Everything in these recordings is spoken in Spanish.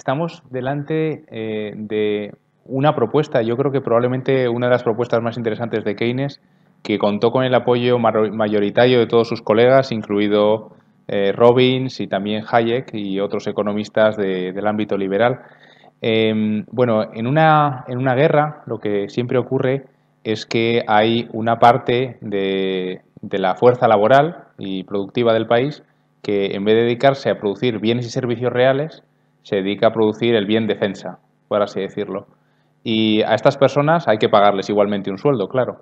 estamos delante eh, de una propuesta, yo creo que probablemente una de las propuestas más interesantes de Keynes, que contó con el apoyo mayoritario de todos sus colegas, incluido eh, Robbins y también Hayek y otros economistas del ámbito liberal. Em, bueno, en una, en una guerra lo que siempre ocurre es que hay una parte de la fuerza laboral y productiva del país que en vez de dedicarse a producir bienes y servicios reales, se dedica a producir el bien defensa, por así decirlo. Y a estas personas hay que pagarles igualmente un sueldo, claro.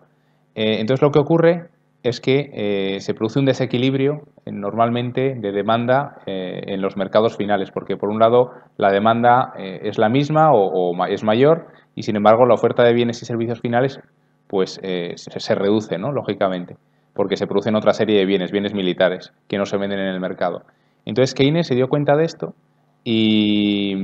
Eh, entonces lo que ocurre es que eh, se produce un desequilibrio eh, normalmente de demanda en los mercados finales, porque por un lado la demanda es la misma o, es mayor y sin embargo la oferta de bienes y servicios finales pues se, se, reduce, ¿no? lógicamente, porque se producen otra serie de bienes, bienes militares, que no se venden en el mercado. Entonces Keynes se dio cuenta de esto y,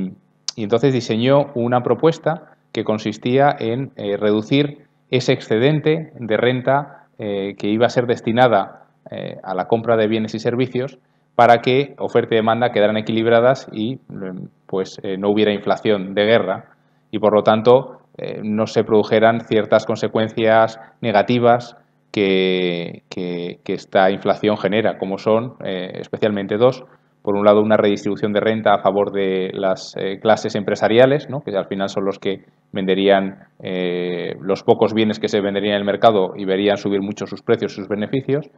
entonces diseñó una propuesta que consistía en eh, reducir ese excedente de renta eh, que iba a ser destinada eh, a la compra de bienes y servicios para que oferta y demanda quedaran equilibradas y mm, pues no hubiera inflación de guerra y por lo tanto no se produjeran ciertas consecuencias negativas que esta inflación genera, como son especialmente dos, por un lado, una redistribución de renta a favor de las eh, clases empresariales, que al final son los que venderían eh, los pocos bienes que se venderían en el mercado y verían subir mucho sus precios, y sus beneficios.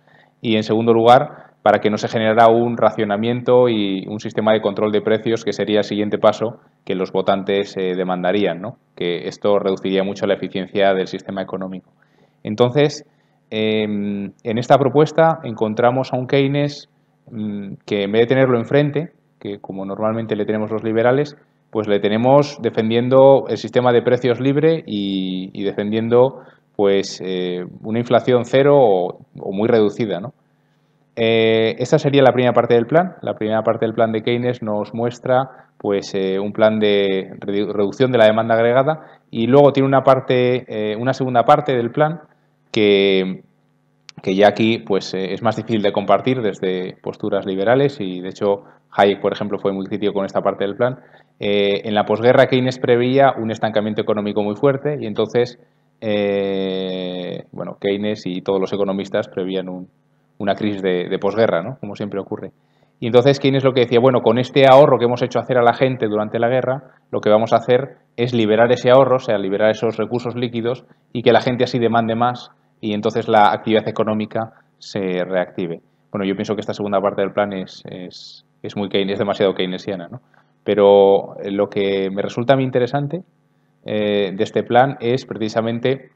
Y, en segundo lugar, para que no se generara un racionamiento y un sistema de control de precios que sería el siguiente paso que los votantes eh, demandarían, que esto reduciría mucho la eficiencia del sistema económico. Entonces, em, en esta propuesta encontramos a un Keynes Mm, que en vez de tenerlo enfrente, que como normalmente le tenemos los liberales, pues le tenemos defendiendo el sistema de precios libre y, defendiendo pues eh, una inflación cero o, muy reducida. ¿no? Eh, esta sería la primera parte del plan. La primera parte del plan de Keynes nos muestra pues, eh, un plan de reducción de la demanda agregada y luego tiene una, parte, una segunda parte del plan que, que ya aquí pues, eh, es más difícil de compartir desde posturas liberales y de hecho Hayek, por ejemplo, fue muy crítico con esta parte del plan. Eh, en la posguerra Keynes preveía un estancamiento económico muy fuerte y entonces eh, bueno, Keynes y todos los economistas prevían una crisis de, de posguerra, ¿no? como siempre ocurre. Y entonces Keynes lo que decía, bueno, con este ahorro que hemos hecho hacer a la gente durante la guerra, lo que vamos a hacer es liberar ese ahorro, o sea, liberar esos recursos líquidos y que la gente así demande más y entonces la actividad económica se reactive. Bueno, yo pienso que esta segunda parte del plan es, es, es muy Keynes, es demasiado keynesiana, Pero eh, lo que me resulta muy interesante eh, de este plan es precisamente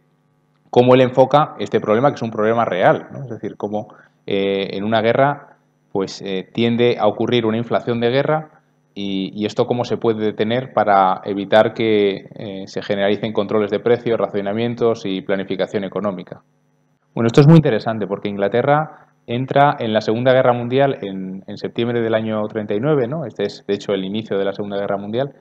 cómo él enfoca este problema, que es un problema real, Es decir, cómo eh, en una guerra pues tiende a ocurrir una inflación de guerra y, esto cómo se puede detener para evitar que eh, se generalicen controles de precios, racionamientos y planificación económica. Bueno, esto es muy interesante porque Inglaterra entra en la Segunda Guerra Mundial en, septiembre del año 39, ¿no? este es de hecho el inicio de la Segunda Guerra Mundial,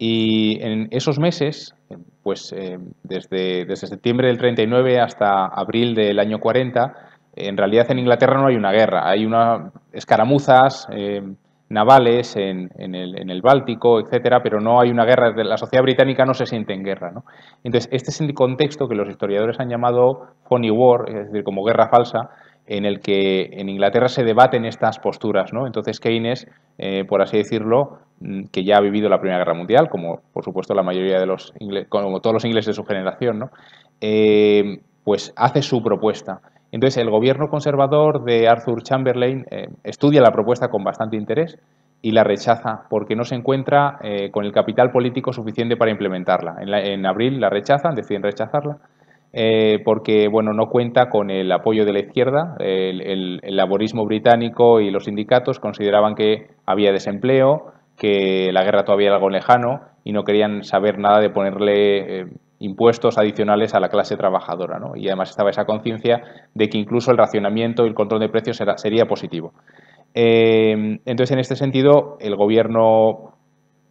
y en esos meses, pues eh, desde, desde septiembre del 39 hasta abril del año 40, en realidad en Inglaterra no hay una guerra, hay una escaramuzas, eh, navales en, el, Báltico, etcétera, pero no hay una guerra, la sociedad británica no se siente en guerra. ¿no? Entonces, este es el contexto que los historiadores han llamado phony war, es decir, como guerra falsa, en el que en Inglaterra se debaten estas posturas. ¿no? Entonces, Keynes, eh, por así decirlo, mm, que ya ha vivido la Primera Guerra Mundial, como por supuesto la mayoría de los como todos los ingleses de su generación, ¿no? Eh, pues hace su propuesta. Entonces, el gobierno conservador de Arthur Chamberlain eh, estudia la propuesta con bastante interés y la rechaza porque no se encuentra eh, con el capital político suficiente para implementarla. En, abril la rechazan, deciden rechazarla, eh, porque bueno, no cuenta con el apoyo de la izquierda. el laborismo británico y los sindicatos consideraban que había desempleo, que la guerra todavía era algo lejano y no querían saber nada de ponerle impuestos adicionales a la clase trabajadora. ¿no? Y además estaba esa conciencia de que incluso el racionamiento y el control de precios sería positivo. Em, entonces, en este sentido, el gobierno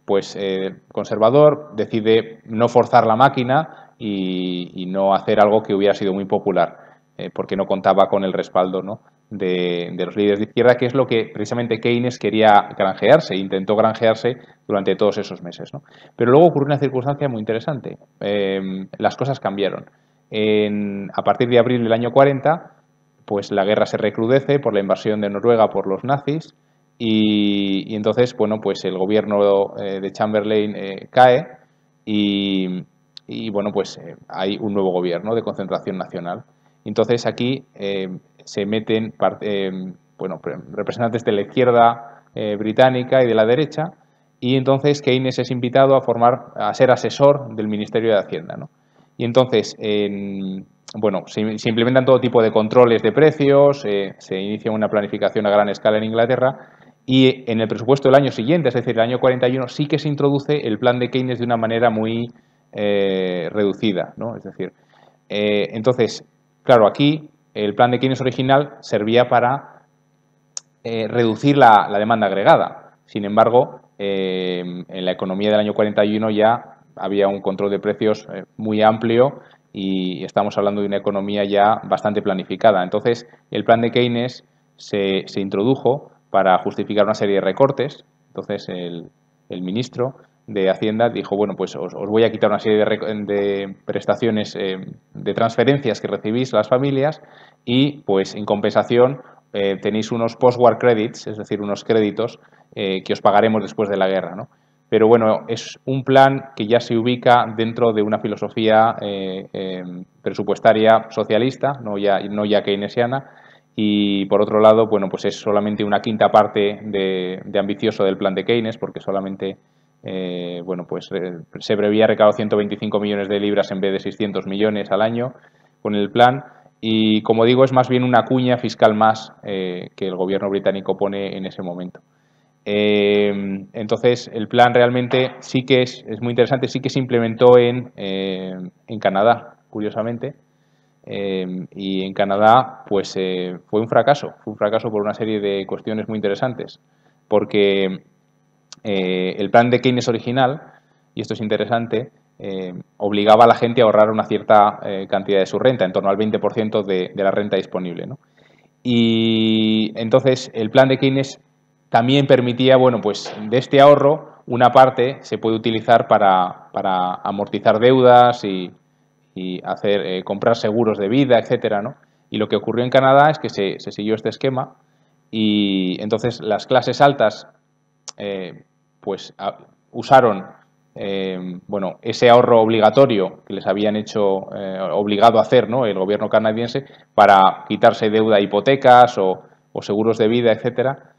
pues, eh, conservador decide no forzar la máquina y, no hacer algo que hubiera sido muy popular, eh, porque no contaba con el respaldo ¿no? de, los líderes de izquierda, que es lo que precisamente Keynes quería granjearse, intentó granjearse durante todos esos meses. Pero luego ocurrió una circunstancia muy interesante. Em, las cosas cambiaron. a partir de abril del año 40, pues la guerra se recrudece por la invasión de Noruega por los nazis y, entonces, bueno, pues el gobierno eh, de Chamberlain eh, cae y, bueno, pues eh, hay un nuevo gobierno de concentración nacional. Entonces aquí em, se meten em, bueno, representantes de la izquierda eh, británica y de la derecha, y entonces Keynes es invitado a formar, a ser asesor del Ministerio de Hacienda. Y entonces, bueno, se, implementan todo tipo de controles de precios, eh, se inicia una planificación a gran escala en Inglaterra, y en el presupuesto del año siguiente, es decir, el año 41, sí que se introduce el plan de Keynes de una manera muy eh, reducida, ¿no? Es decir, entonces, claro, aquí el plan de Keynes original servía para eh, reducir la, demanda agregada. Sin embargo, eh, en la economía del año 41 ya había un control de precios eh, muy amplio y estamos hablando de una economía ya bastante planificada. Entonces, el plan de Keynes se, introdujo para justificar una serie de recortes. Entonces, el, el ministro de Hacienda dijo, bueno, pues os, voy a quitar una serie de, prestaciones eh, de transferencias que recibís las familias y pues en compensación eh, tenéis unos post-war credits, es decir, unos créditos eh, que os pagaremos después de la guerra. ¿no? Pero bueno, es un plan que ya se ubica dentro de una filosofía em, presupuestaria socialista, no ya, no ya keynesiana, y por otro lado, bueno, pues es solamente una quinta parte de, de ambicioso del plan de Keynes, porque solamente eh, bueno, pues eh, se prevía recaudar 125 millones de libras en vez de 600 millones al año con el plan. Y como digo, es más bien una cuña fiscal más eh, que el gobierno británico pone en ese momento. entonces, el plan realmente sí que es, es, muy interesante, sí que se implementó en, en Canadá, curiosamente. y en Canadá, pues fue un fracaso, fue un fracaso por una serie de cuestiones muy interesantes, porque eh, el plan de Keynes original, y esto es interesante, eh, obligaba a la gente a ahorrar una cierta eh, cantidad de su renta, en torno al 20% de, la renta disponible. Y entonces el plan de Keynes también permitía, bueno, pues de este ahorro una parte se puede utilizar para, amortizar deudas y, hacer, comprar seguros de vida, etcétera, Y lo que ocurrió en Canadá es que se, siguió este esquema y entonces las clases altas eh, pues usaron eh, bueno, ese ahorro obligatorio que les habían hecho eh, obligado a hacer ¿no? el gobierno canadiense para quitarse deuda, hipotecas o, seguros de vida, etcétera,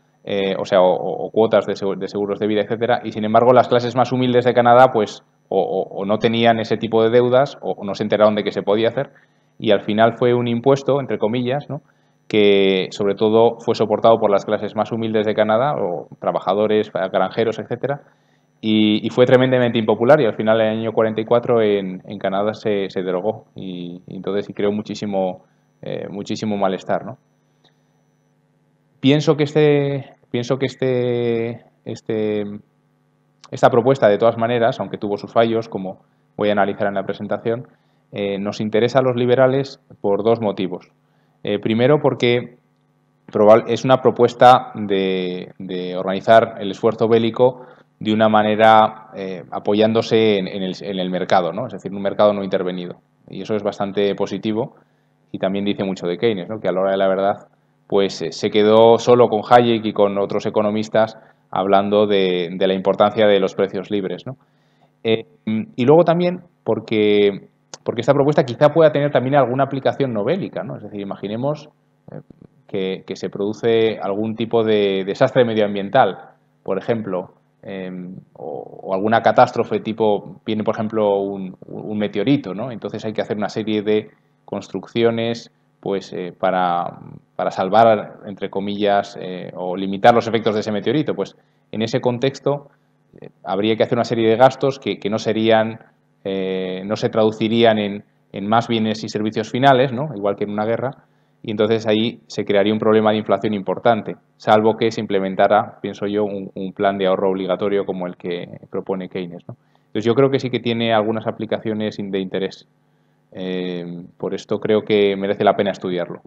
o sea, o, cuotas de, seguros de vida, etcétera. Y sin embargo, las clases más humildes de Canadá, pues, o, no tenían ese tipo de deudas o no se enteraron de que se podía hacer. Y al final fue un impuesto, entre comillas, ¿no? que sobre todo fue soportado por las clases más humildes de Canadá, o trabajadores, granjeros, etcétera, y, fue tremendamente impopular y al final en el año 44 en, Canadá se, se derogó y, entonces creó muchísimo, eh, muchísimo malestar. ¿no? Pienso que, este, pienso que este, este, esta propuesta, de todas maneras, aunque tuvo sus fallos, como voy a analizar en la presentación, eh, nos interesa a los liberales por dos motivos. Eh, primero porque es una propuesta de, organizar el esfuerzo bélico de una manera eh, apoyándose en, el, mercado, ¿no? es decir, un mercado no intervenido. Y eso es bastante positivo y también dice mucho de Keynes, ¿no? que a la hora de la verdad pues eh, se quedó solo con Hayek y con otros economistas hablando de, la importancia de los precios libres. y luego también porque porque esta propuesta quizá pueda tener también alguna aplicación novélica, ¿no? Es decir, imaginemos eh, que, se produce algún tipo de desastre medioambiental, por ejemplo, em, o, alguna catástrofe tipo, viene por ejemplo un, meteorito, ¿no? Entonces hay que hacer una serie de construcciones pues eh, para, salvar, entre comillas, eh, o limitar los efectos de ese meteorito. Pues en ese contexto habría que hacer una serie de gastos que, que no serían eh, no se traducirían en, más bienes y servicios finales, ¿no? igual que en una guerra, y entonces ahí se crearía un problema de inflación importante, salvo que se implementara, pienso yo, un, plan de ahorro obligatorio como el que propone Keynes. Entonces yo creo que sí que tiene algunas aplicaciones de interés. Eh, por esto creo que merece la pena estudiarlo.